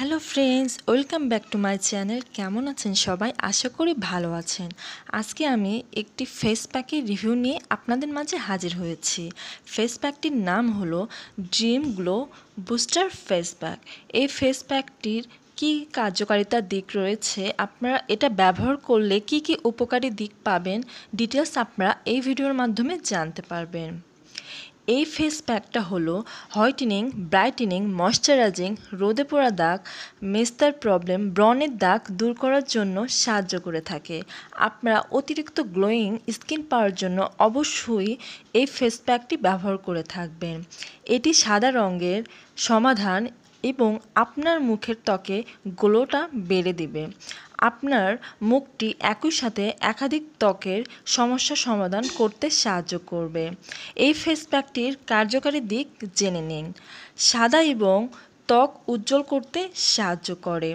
hello friends welcome back to my channel কেমন আছেন সবাই আশা করি ভালো আছেন আজকে আমি একটি ফেস প্যাকের রিভিউ নিয়ে আপনাদের মাঝে হাজির হয়েছি ফেস প্যাকটির নাম হলো dream glow booster face pack এই ফেস প্যাকটির কি কার্যকারিতা দিক রয়েছে আপনারা এটা ব্যবহার করলে কি কি উপকারী দিক পাবেন ডিটেলস আপনারা এই ভিডিওর মাধ্যমে জানতে পারবেন এই ফেস প্যাকটা হলো হোয়াইটেনিং ব্রাইটেনিং ময়শ্চারাইজিং রোদে পোড়া দাগ মেস্তার প্রবলেম ব্রনের দাগ দূর করার জন্য সাহায্য করে থাকে আপনারা অতিরিক্ত গ্লোয়িং স্কিন পাওয়ার জন্য অবশ্যই এই ফেস প্যাকটি ব্যবহার করে থাকবেন এটি সাদা রঙের সমাধান এবং আপনার মুখের ত্বকে গ্লোটা বেড়ে দেবে আপনার মুখটি একই সাথে একাধিক ত্বকের সমস্যা সমাধান করতে সাহায্য করবে এই ফেস প্যাকটির কার্যকারী দিক জেনে নিন সাদা এবং ত্বক উজ্জ্বল করতে সাহায্য করে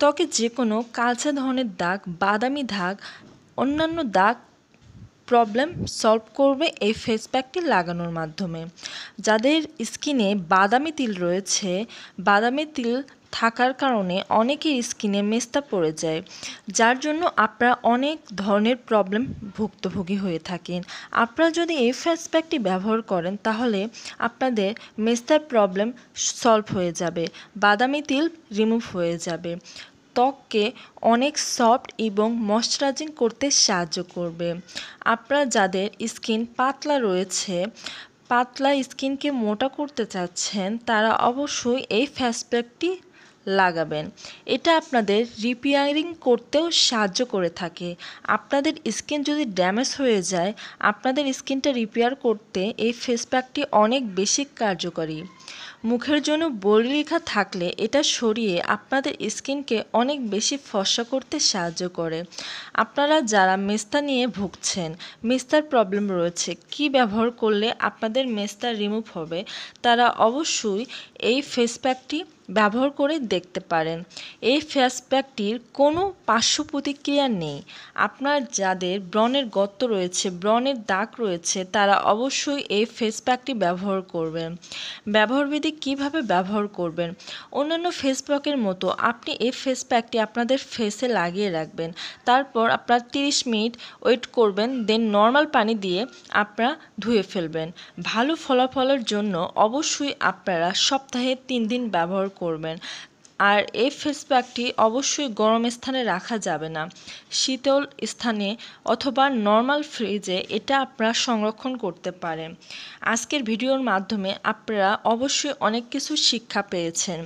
ত্বকে যে কোনো কালচে ধরনের দাগ বাদামি দাগ অন্যান্য দাগ প্রবলেম সলভ করবে এই ফেস প্যাকটি লাগানোর মাধ্যমে যাদের স্কিনে বাদামি তিল রয়েছে বাদামি তিল থাকার কারণে অনেকের স্কিনে মেস্তা পড়ে যায় যার জন্য আপনারা অনেক ধরনের প্রবলেম ভুক্তভোগী হয়ে থাকেন আপনারা যদি এই ফেস প্যাকটি ব্যবহার করেন তাহলে আপনাদের মেস্তার প্রবলেম সলভ হয়ে যাবে বাদামি তিল রিমুভ হয়ে যাবে ত্বককে অনেক সফট এবং ময়শ্চারাইজিং করতে সাহায্য করবে আপনারা যাদের স্কিন পাতলা রয়েছে পাতলা স্কিনকে মোটা করতে চাচ্ছেন তারা অবশ্যই এই ফেস প্যাকটি লাগাবেন এটা আপনাদের রিপেয়ারিং করতেও সাহায্য করে থাকে আপনাদের স্কিন যদি ড্যামেজ হয়ে যায় আপনাদের স্কিনটা রিপেয়ার করতে এই ফেস প্যাকটি অনেক বেশি কার্যকরী মুখের জন্য বলিরেখা থাকলে এটা সরিয়ে আপনাদের স্কিনকে অনেক বেশি ফর্সা করতে সাহায্য করে আপনারা যারা মেস্তা নিয়ে ভুগছেন মেস্তার প্রবলেম রয়েছে কি ব্যবহার করলে আপনাদের মেস্তা রিমুভ হবে তারা অবশ্যই এই ফেস প্যাকটি ব্যবহার করে দেখতে পারেন এই ফেস প্যাকটির কোনো পার্শ্ব প্রতিক্রিয়া নেই আপনার যাদের ব্রণের গর্ত রয়েছে ব্রণের দাগ রয়েছে তারা অবশ্যই এই ফেস প্যাকটি ব্যবহার করবেন ব্যবহারবিধি কিভাবে ব্যবহার করবেন অন্যান্য ফেস প্যাকের মতো আপনি এই ফেস প্যাকটি আপনাদের ফেসে লাগিয়ে রাখবেন তারপর আপনার 30 মিনিট ওয়েট করবেন দেন নর্মাল পানি দিয়ে আপনারা ধুয়ে ফেলবেন ভালো ফলাফলের জন্য অবশ্যই আপনারা সপ্তাহে তিন দিন ব্যবহার করবেন আর এই ফেস প্যাকটি অবশ্যই গরম স্থানে রাখা যাবে না শীতল স্থানে অথবা নর্মাল ফ্রিজে এটা আপনারা সংরক্ষণ করতে পারেন আজকের ভিডিওর মাধ্যমে আপনারা অবশ্যই অনেক কিছু শিক্ষা পেয়েছেন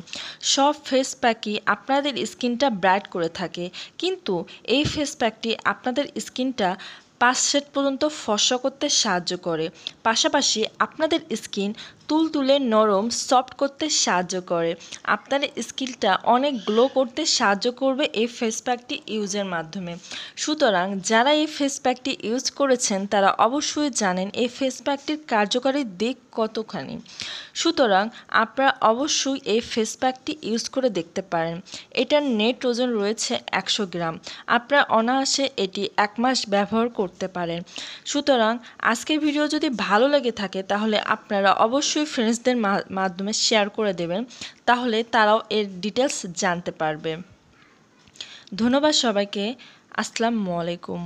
সব ফেস প্যাকই আপনাদের স্কিনটা ব্রাইট করে থাকে কিন্তু এই ফেস প্যাকটি আপনাদের স্কিনটা পাঁচ সেট পর্যন্ত ফর্সা করতে সাহায্য করে পাশাপাশি আপনাদের স্কিন তুলতুলে নরম সফট করতে সাহায্য করে আপনার স্কিনটা অনেক গ্লো করতে সাহায্য করবে এই ফেস প্যাকটি ইউজের মাধ্যমে সুতরাং যারা এই ফেস প্যাকটি ইউজ করেছেন তারা অবশ্যই জানেন এই ফেস প্যাকটির কার্যকারী দিক কতখানি সুতরাং আপনারা অবশ্যই এই ফেস প্যাকটি ইউজ করে দেখতে পারেন এটার নেট ওজন রয়েছে একশো গ্রাম আপনারা অনায়াসে এটি এক মাস ব্যবহার করতে করতে পারেন সুতরাং আজকের ভিডিও যদি ভালো লেগে থাকে তাহলে আপনারা অবশ্যই ফ্রেন্ডসদের মাধ্যমে শেয়ার করে দেবেন তাহলে তারাও এর ডিটেলস জানতে পারবে ধন্যবাদ সবাইকে আসসালামু আলাইকুম